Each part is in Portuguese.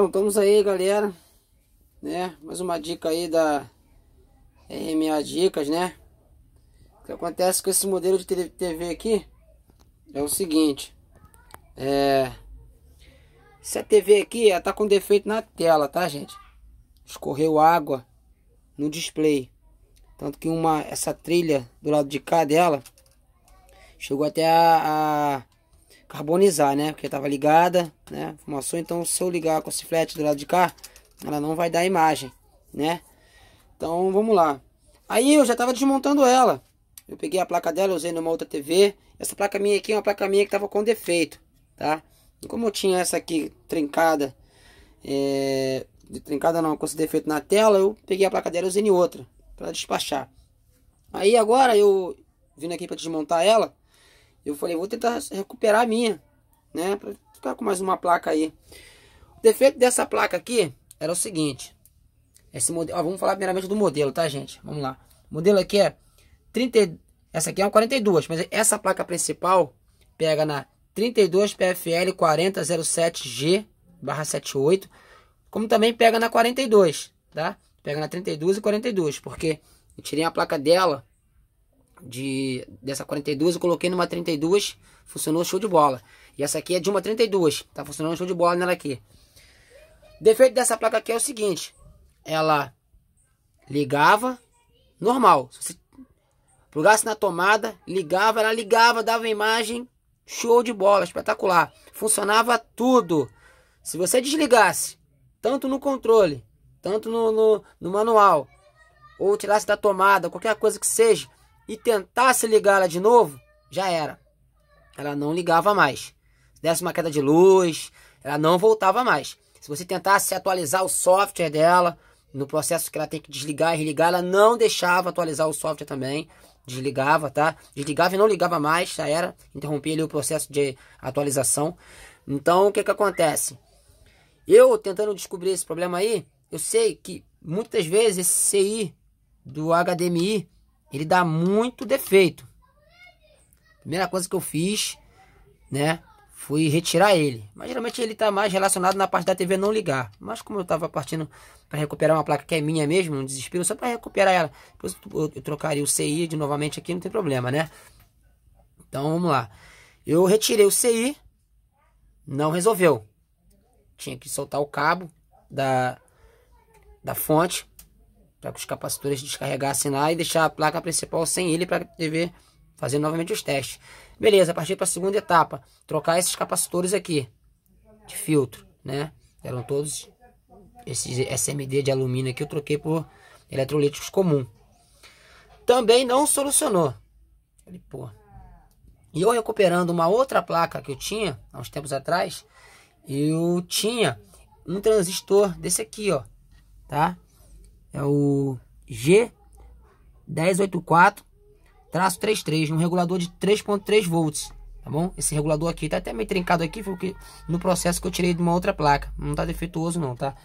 Então, estamos aí, galera. Né? Mais uma dica aí da RMA Dicas, né? O que acontece com esse modelo de TV aqui é o seguinte. É... Essa TV aqui, ela tá com defeito na tela, tá, gente? Escorreu água no display. Tanto que uma, essa trilha do lado de cá dela chegou até a, a carbonizar, né? Porque tava ligada, né? Formação, então se eu ligar com o flete do lado de cá, ela não vai dar imagem, né? Então vamos lá. Aí eu já tava desmontando ela. Eu peguei a placa dela, usei numa outra TV. Essa placa minha aqui é uma placa minha que tava com defeito, tá? E como eu tinha essa aqui trincada, é... trincada não, com esse defeito na tela, eu peguei a placa dela e usei em outra para despachar. Aí agora eu vindo aqui para desmontar ela, eu falei, vou tentar recuperar a minha, né? Pra ficar com mais uma placa aí. O defeito dessa placa aqui era o seguinte. Esse modelo, ó, vamos falar primeiramente do modelo, tá, gente? Vamos lá. O modelo aqui é 30, essa aqui é uma 42, mas essa placa principal pega na 32 PFL 4007G barra 78, como também pega na 42, tá? Pega na 32 e 42, porque eu tirei a placa dela de dessa 42 eu coloquei numa 32, funcionou show de bola. E essa aqui é de uma 32, tá funcionando show de bola nela aqui. Defeito dessa placa aqui é o seguinte, ela ligava normal. Se você plugasse na tomada, ligava, ela ligava, dava imagem, show de bola, espetacular. Funcionava tudo. Se você desligasse, tanto no controle, tanto no, no, no manual, ou tirasse da tomada, qualquer coisa que seja, e tentasse ligá-la de novo, já era. Ela não ligava mais. Se desse uma queda de luz, ela não voltava mais. Se você tentasse atualizar o software dela, no processo que ela tem que desligar e religar, ela não deixava atualizar o software também. Desligava, tá? Desligava e não ligava mais, já era. Interrompia ali o processo de atualização. Então, o que que acontece? Eu tentando descobrir esse problema aí, eu sei que muitas vezes esse CI do HDMI ele dá muito defeito. Primeira coisa que eu fiz, né, fui retirar ele. Mas geralmente ele está mais relacionado na parte da TV não ligar. Mas como eu estava partindo para recuperar uma placa que é minha mesmo, um desespero só para recuperar ela. Depois eu trocaria o CI de novamente aqui, não tem problema, né? Então vamos lá. Eu retirei o CI, não resolveu. Tinha que soltar o cabo da da fonte para que os capacitores descarregassem lá e deixar a placa principal sem ele para TV fazer novamente os testes. Beleza, a partir para a segunda etapa, trocar esses capacitores aqui de filtro, né? Eram todos esses SMD de alumínio aqui eu troquei por eletrolíticos comum. Também não solucionou. Falei, pô. E eu recuperando uma outra placa que eu tinha há uns tempos atrás, eu tinha um transistor desse aqui, ó, tá? É o G1084-33, um regulador de 3.3 volts, tá bom? Esse regulador aqui tá até meio trincado aqui, porque no processo que eu tirei de uma outra placa. Não tá defeituoso não, tá?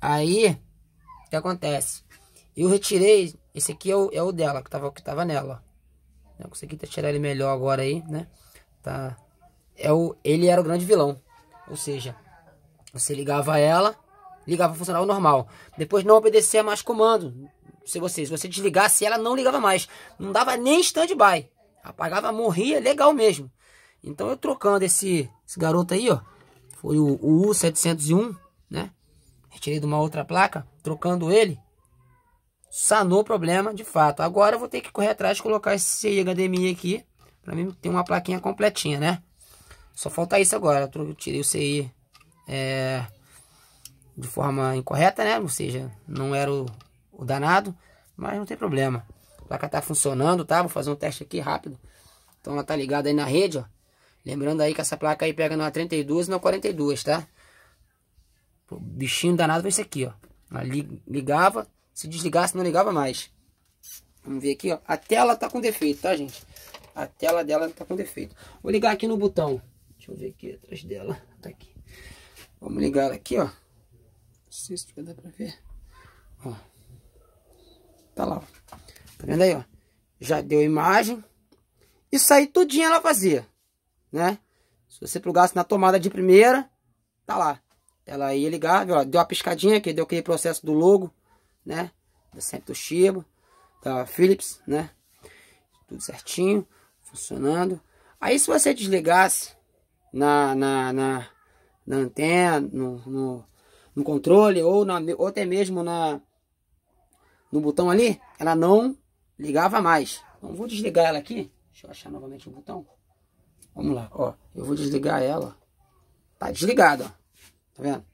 Aí, o que acontece? Eu retirei, esse aqui é o, é o dela, que tava, que tava nela. Eu consegui tirar ele melhor agora aí, né? Tá. É o, ele era o grande vilão. Ou seja, você ligava ela, ligava o normal. Depois não obedecia mais comando. Se você, se você desligasse, ela não ligava mais. Não dava nem stand-by. Apagava, morria legal mesmo. Então eu trocando esse, esse garoto aí, ó. Foi o, o U701, né? Retirei de uma outra placa, trocando ele. Sanou o problema, de fato. Agora eu vou ter que correr atrás e colocar esse HDMI aqui. Pra mim ter uma plaquinha completinha, né? Só falta isso agora. Eu tirei o CI... É de forma incorreta, né? Ou seja, não era o, o danado, mas não tem problema. A placa tá funcionando, tá? Vou fazer um teste aqui rápido. Então ela tá ligada aí na rede, ó. Lembrando aí que essa placa aí pega na 32 e na 42, tá? O bichinho danado foi esse aqui, ó. Ela ligava, se desligasse não ligava mais. Vamos ver aqui, ó. A tela tá com defeito, tá, gente? A tela dela tá com defeito. Vou ligar aqui no botão. Deixa eu ver aqui atrás dela. Tá aqui. Vamos ligar aqui, ó cisto que dá pra ver. Ó. Tá lá, ó. Tá vendo aí, ó? Já deu imagem. Isso aí tudinho ela fazia, né? Se você plugasse na tomada de primeira, tá lá. Ela ia ligar, viu deu uma piscadinha que deu aquele processo do logo, né? Da sempre do da Philips, né? Tudo certinho, funcionando. Aí se você desligasse na, na, na, na antena, no, no no controle ou, na, ou até mesmo na no botão ali, ela não ligava mais. Então vou desligar ela aqui. Deixa eu achar novamente o botão. Vamos lá, ó. Eu vou desligar ela. Tá desligada, ó. Tá vendo?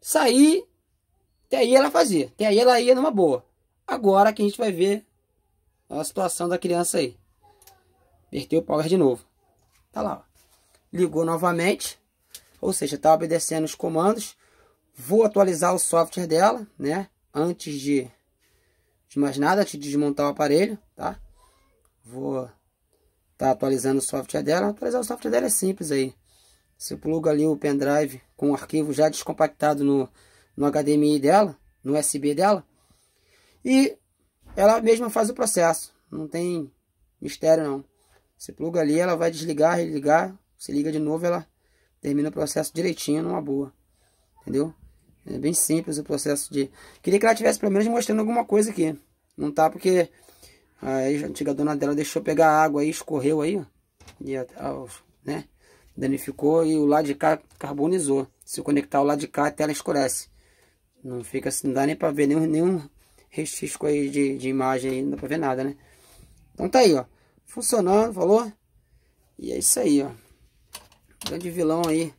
Saí, até aí ela fazia. Até aí ela ia numa boa. Agora que a gente vai ver a situação da criança aí. Apertei o power de novo. Tá lá, ó. Ligou novamente. Ou seja, tá obedecendo os comandos. Vou atualizar o software dela, né? Antes de, de mais nada, antes de desmontar o aparelho, tá? Vou tá atualizando o software dela. Atualizar o software dela é simples aí. Você pluga ali o pendrive com o arquivo já descompactado no, no HDMI dela, no USB dela, e ela mesma faz o processo. Não tem mistério não. Você pluga ali, ela vai desligar, religar, se liga de novo, ela termina o processo direitinho, numa boa. Entendeu? É bem simples o processo de... Queria que ela tivesse pelo menos mostrando alguma coisa aqui. Não tá porque a antiga dona dela deixou pegar água aí, escorreu aí, ó. E, né? Danificou e o lado de cá carbonizou. Se conectar o lado de cá, a tela escurece. Não fica assim, não dá nem pra ver nenhum, nenhum restisco aí de, de imagem aí, não dá pra ver nada, né? Então tá aí, ó. Funcionando, falou? E é isso aí, ó. Grande vilão aí,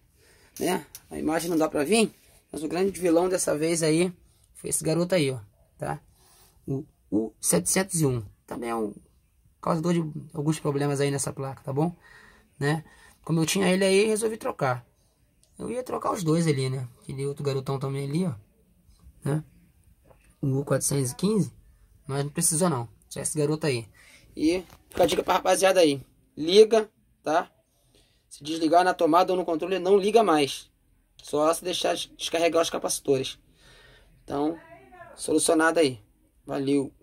né? A imagem não dá pra vir? Mas o grande vilão dessa vez aí foi esse garoto aí, ó, tá? O U701. Também é um causador de alguns problemas aí nessa placa, tá bom? Né? Como eu tinha ele aí, resolvi trocar. Eu ia trocar os dois ali, né? Aquele outro garotão também ali, ó. Né? O U415. Mas não precisou não. Só esse garoto aí. E fica a dica pra rapaziada aí. Liga, tá? Se desligar na tomada ou no controle, não liga mais. Só é se deixar descarregar os capacitores. Então, solucionado aí. Valeu!